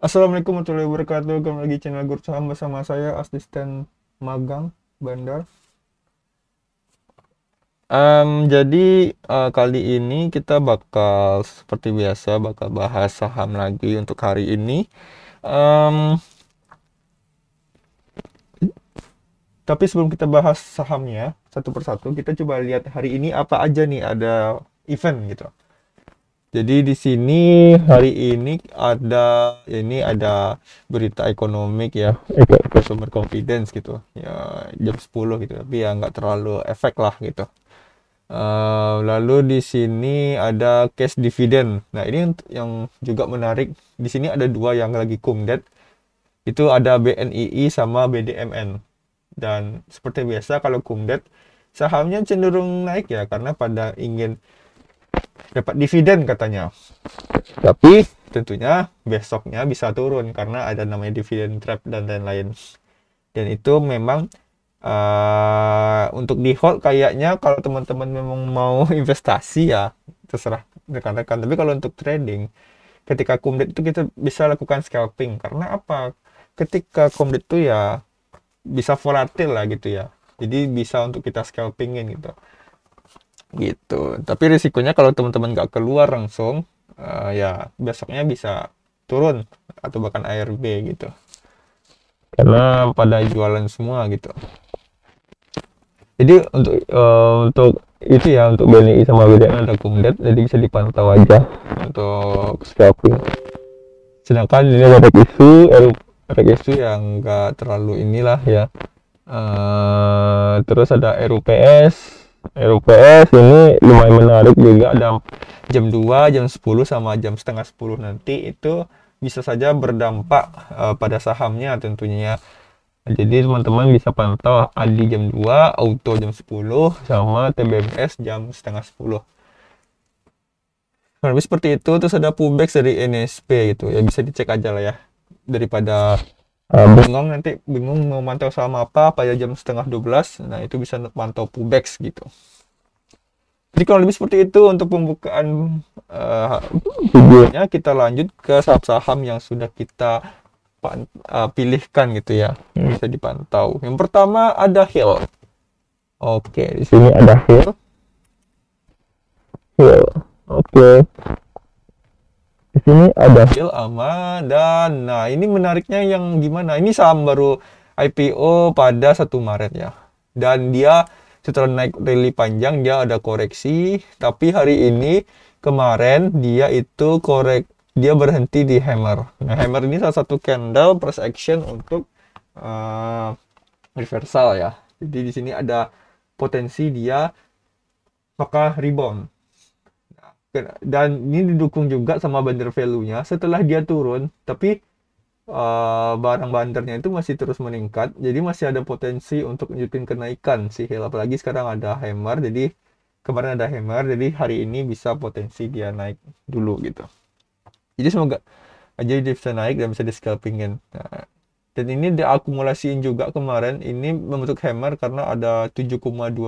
Assalamualaikum warahmatullahi wabarakatuh. Kembali lagi channel Guru Saham bersama saya asisten magang bandar. Um, jadi uh, kali ini kita bakal seperti biasa bakal bahas saham lagi untuk hari ini. Um, tapi sebelum kita bahas sahamnya satu persatu, kita coba lihat hari ini apa aja nih ada event gitu. Jadi di sini hari ini ada ini ada berita ekonomi ya consumer confidence gitu ya jam 10 gitu tapi ya nggak terlalu efek lah gitu. Uh, lalu di sini ada cash dividend. Nah ini yang juga menarik. Di sini ada dua yang lagi kumdet. Itu ada BNII sama BDMN. Dan seperti biasa kalau kumdet sahamnya cenderung naik ya karena pada ingin dapat dividen katanya. Tapi tentunya besoknya bisa turun karena ada namanya dividen trap dan lain-lain. Dan itu memang uh, untuk di hold kayaknya kalau teman-teman memang mau investasi ya terserah rekan-rekan. Tapi kalau untuk trading ketika kumdet itu kita bisa lakukan scalping karena apa? Ketika kumdet itu ya bisa volatil lah gitu ya. Jadi bisa untuk kita scalpingin gitu gitu tapi risikonya kalau teman-teman nggak keluar langsung uh, ya besoknya bisa turun atau bahkan ARB gitu karena pada jualan semua gitu jadi untuk uh, untuk itu ya untuk beli sama BDN ada kumdet jadi bisa dipantau aja untuk scalping sedangkan ini ada isu ada eh, isu yang enggak terlalu inilah ya uh, terus ada RUPS RUPS ini lumayan menarik juga ada jam 2, jam 10 sama jam setengah 10 nanti itu bisa saja berdampak uh, pada sahamnya tentunya. Jadi teman-teman bisa pantau Adi jam 2, Auto jam 10 sama TBMS jam setengah 10. lebih seperti itu terus ada pullback dari NSP gitu ya bisa dicek aja lah ya daripada uh, nanti bingung mau mantau sama apa pada ya jam setengah 12 nah itu bisa mantau pubex gitu jadi kalau lebih seperti itu untuk pembukaan uh, videonya kita lanjut ke saham-saham yang sudah kita uh, pilihkan gitu ya bisa dipantau yang pertama ada Hill oke okay, di sini ada Hill Hill oke okay sini ada Gil dan Nah, ini menariknya yang gimana? Ini saham baru IPO pada 1 Maret ya. Dan dia setelah naik rally panjang dia ada koreksi, tapi hari ini kemarin dia itu korek dia berhenti di hammer. Nah, hammer ini salah satu candle price action untuk uh, reversal ya. Jadi di sini ada potensi dia apakah rebound dan ini didukung juga sama bandar value-nya setelah dia turun tapi uh, barang bandarnya itu masih terus meningkat jadi masih ada potensi untuk menunjukkan kenaikan si sih apalagi sekarang ada hammer jadi kemarin ada hammer jadi hari ini bisa potensi dia naik dulu gitu jadi semoga aja dia bisa naik dan bisa di scalpingin nah, dan ini diakumulasiin juga kemarin, ini membentuk hammer karena ada 7,2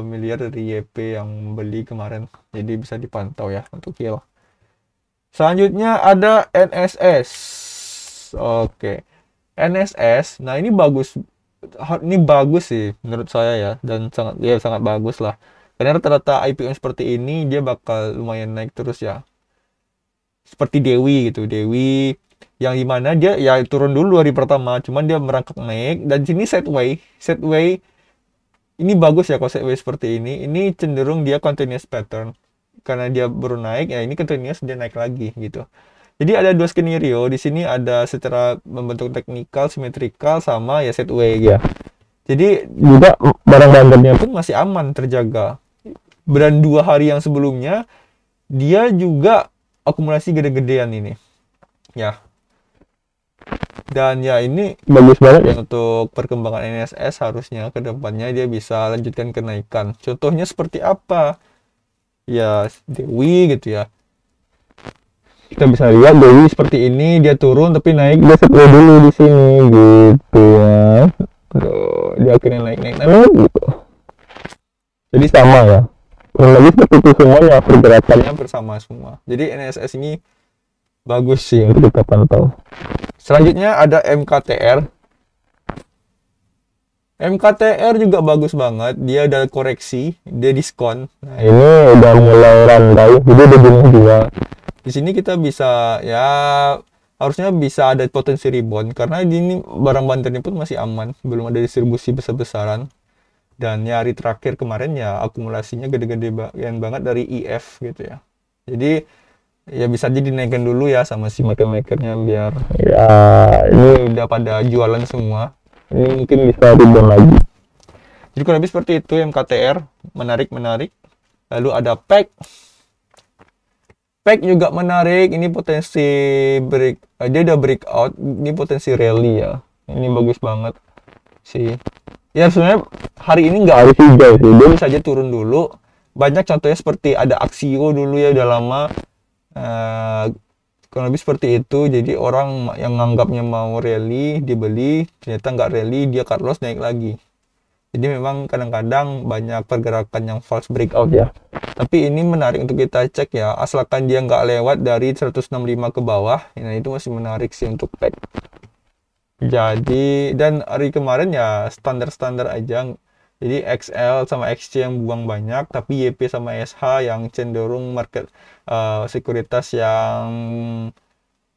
miliar dari YP yang beli kemarin. Jadi bisa dipantau ya untuk kill. Selanjutnya ada NSS. Oke. NSS, nah ini bagus. Ini bagus sih menurut saya ya. Dan sangat, ya sangat bagus lah. Karena rata-rata IPO seperti ini, dia bakal lumayan naik terus ya. Seperti Dewi gitu. Dewi, yang dimana dia ya turun dulu hari pertama cuman dia merangkak naik dan sini setway way ini bagus ya kalau way seperti ini ini cenderung dia continuous pattern karena dia baru naik ya ini continuous dia naik lagi gitu jadi ada dua skenario di sini ada secara membentuk teknikal simetrikal sama ya way ya jadi juga barang barangnya pun masih aman terjaga dan dua hari yang sebelumnya dia juga akumulasi gede-gedean ini ya dan ya ini bagus banget ya untuk perkembangan NSS harusnya kedepannya dia bisa lanjutkan kenaikan contohnya seperti apa ya Dewi gitu ya kita bisa lihat Dewi seperti ini dia turun tapi naik dia seperti dulu di sini gitu ya Aduh, dia akhirnya naik naik naik gitu jadi sama ya kurang lebih seperti itu semuanya pergerakannya bersama semua jadi NSS ini bagus sih untuk kita pantau Selanjutnya ada MKTR. MKTR juga bagus banget, dia ada koreksi, dia diskon. Nah, ini udah mulai landai, jadi udah jenuh juga. Di sini kita bisa ya harusnya bisa ada potensi rebound karena di ini barang banternya pun masih aman, belum ada distribusi besar-besaran. Dan nyari ya, terakhir kemarin ya akumulasinya gede-gede banget dari IF e gitu ya. Jadi ya bisa jadi dinaikin dulu ya sama si maker-makernya biar ya ini udah pada jualan semua ini mungkin bisa rebound lagi jadi kurang lebih seperti itu MKTR menarik menarik lalu ada pack pack juga menarik ini potensi break eh, dia udah out. ini potensi rally ya ini bagus banget sih ya sebenarnya hari ini nggak harus juga sih dia bisa aja turun dulu banyak contohnya seperti ada Axio dulu ya udah lama uh, kurang lebih seperti itu jadi orang yang nganggapnya mau rally dibeli ternyata nggak rally dia cut loss naik lagi jadi memang kadang-kadang banyak pergerakan yang false breakout ya tapi ini menarik untuk kita cek ya asalkan dia nggak lewat dari 165 ke bawah nah itu masih menarik sih untuk pet. jadi dan hari kemarin ya standar-standar aja jadi XL sama XC yang buang banyak, tapi YP sama SH yang cenderung market uh, sekuritas yang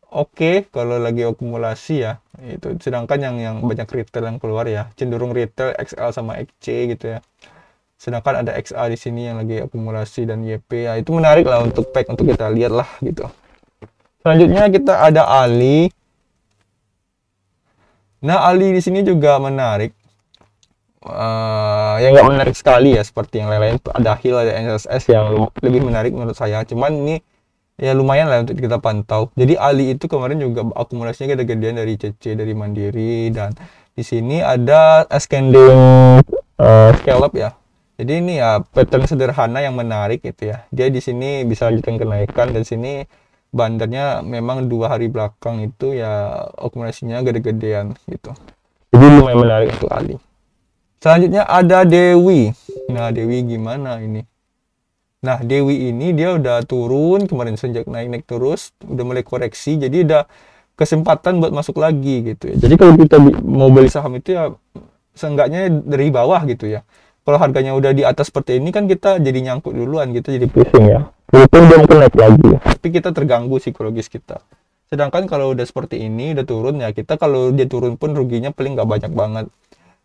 oke okay kalau lagi akumulasi ya. Itu sedangkan yang yang banyak retail yang keluar ya, cenderung retail XL sama XC gitu ya. Sedangkan ada XA di sini yang lagi akumulasi dan YP ya. Itu menarik lah untuk pack untuk kita lihat lah gitu. Selanjutnya kita ada Ali. Nah, Ali di sini juga menarik uh, yang nggak menarik sekali ya seperti yang lain-lain ada Hill ada NSS yang lebih menarik menurut saya cuman ini ya lumayan lah untuk kita pantau jadi Ali itu kemarin juga akumulasinya gede-gedean dari CC dari Mandiri dan di sini ada ascending uh, eh, Scallop ya jadi ini ya pattern sederhana yang menarik itu ya dia di sini bisa lanjutkan kenaikan dan sini bandarnya memang dua hari belakang itu ya akumulasinya gede-gedean gitu jadi lumayan menarik untuk Ali Selanjutnya ada Dewi. Nah, Dewi gimana ini? Nah, Dewi ini dia udah turun kemarin sejak naik-naik terus, udah mulai koreksi. Jadi udah kesempatan buat masuk lagi gitu ya. Jadi kalau kita mau beli saham itu ya seenggaknya dari bawah gitu ya. Kalau harganya udah di atas seperti ini kan kita jadi nyangkut duluan gitu jadi pusing ya. Walaupun dia mungkin naik lagi. Tapi kita terganggu psikologis kita. Sedangkan kalau udah seperti ini udah turun ya kita kalau dia turun pun ruginya paling nggak banyak banget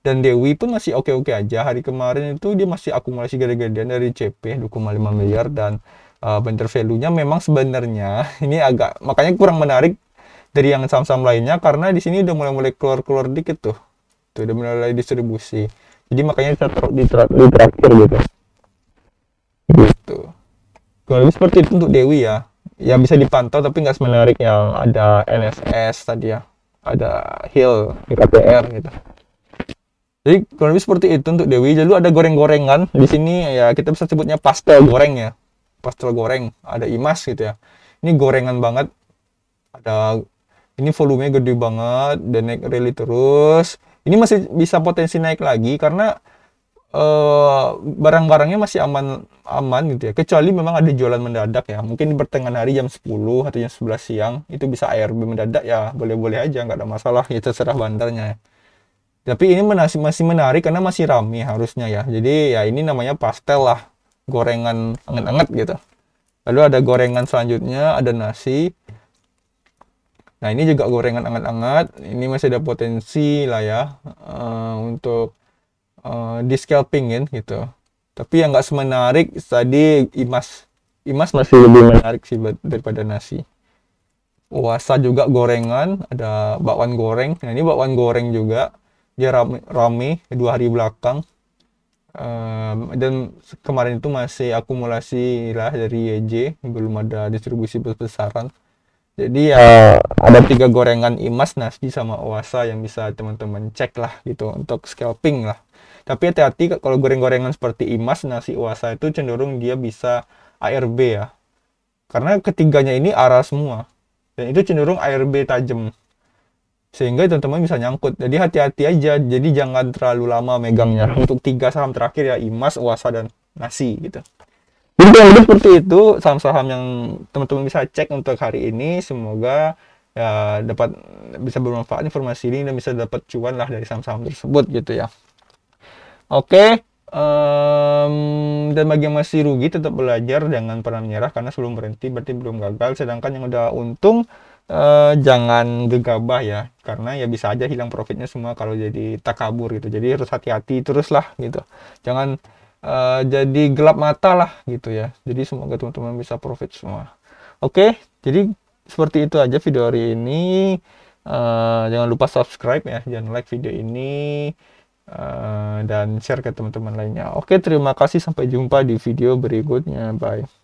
dan Dewi pun masih oke-oke aja hari kemarin itu dia masih akumulasi gede-gedean dari CP 2,5 miliar dan uh, eh, bender value-nya memang sebenarnya ini agak makanya kurang menarik dari yang saham-saham lainnya karena di sini udah mulai-mulai keluar-keluar dikit tuh tuh udah mulai distribusi jadi makanya kita taruh di, tra terakhir gitu gitu Kalau lebih seperti itu untuk Dewi ya ya bisa dipantau tapi nggak semenarik yang ada NSS tadi ya ada Hill KPR gitu jadi kurang lebih seperti itu untuk Dewi. Lalu ada goreng-gorengan. Di sini ya kita bisa sebutnya pastel goreng ya. Pastel goreng. Ada imas gitu ya. Ini gorengan banget. Ada ini volume gede banget dan naik rally terus. Ini masih bisa potensi naik lagi karena uh, barang-barangnya masih aman aman gitu ya. Kecuali memang ada jualan mendadak ya. Mungkin di pertengahan hari jam 10 atau jam 11 siang itu bisa ARB mendadak ya boleh-boleh aja nggak ada masalah ya terserah bandarnya ya tapi ini masih masih menarik karena masih rame harusnya ya. Jadi ya ini namanya pastel lah, gorengan anget-anget gitu. Lalu ada gorengan selanjutnya, ada nasi. Nah ini juga gorengan anget-anget. Ini masih ada potensi lah ya uh, untuk uh, eh, di scalpingin gitu. Tapi yang nggak semenarik tadi Imas. Imas masih lebih menarik sih daripada nasi. Wasa juga gorengan, ada bakwan goreng. Nah ini bakwan goreng juga dia rame, rame dua hari belakang um, dan kemarin itu masih akumulasi lah dari ej belum ada distribusi besar-besaran jadi ya eh. ada tiga gorengan imas nasi sama oasa yang bisa teman-teman cek lah gitu untuk scalping lah tapi hati-hati kalau goreng-gorengan seperti imas nasi oasa itu cenderung dia bisa ARB ya karena ketiganya ini arah semua dan itu cenderung ARB tajam sehingga teman-teman bisa nyangkut. Jadi hati-hati aja, jadi jangan terlalu lama megangnya. Untuk tiga saham terakhir ya IMAS, uasa dan Nasi gitu. Jadi kurang lebih seperti itu saham-saham yang teman-teman bisa cek untuk hari ini. Semoga ya dapat bisa bermanfaat informasi ini dan bisa dapat cuan lah dari saham-saham tersebut gitu ya. Oke, um, dan bagi yang masih rugi tetap belajar jangan pernah menyerah karena sebelum berhenti berarti belum gagal. Sedangkan yang udah untung eh, jangan gegabah ya karena ya bisa aja hilang profitnya semua kalau jadi takabur gitu jadi harus hati-hati teruslah gitu jangan eh, jadi gelap mata lah gitu ya jadi semoga teman-teman bisa profit semua oke jadi seperti itu aja video hari ini uh, jangan lupa subscribe ya jangan like video ini uh, dan share ke teman-teman lainnya oke terima kasih sampai jumpa di video berikutnya bye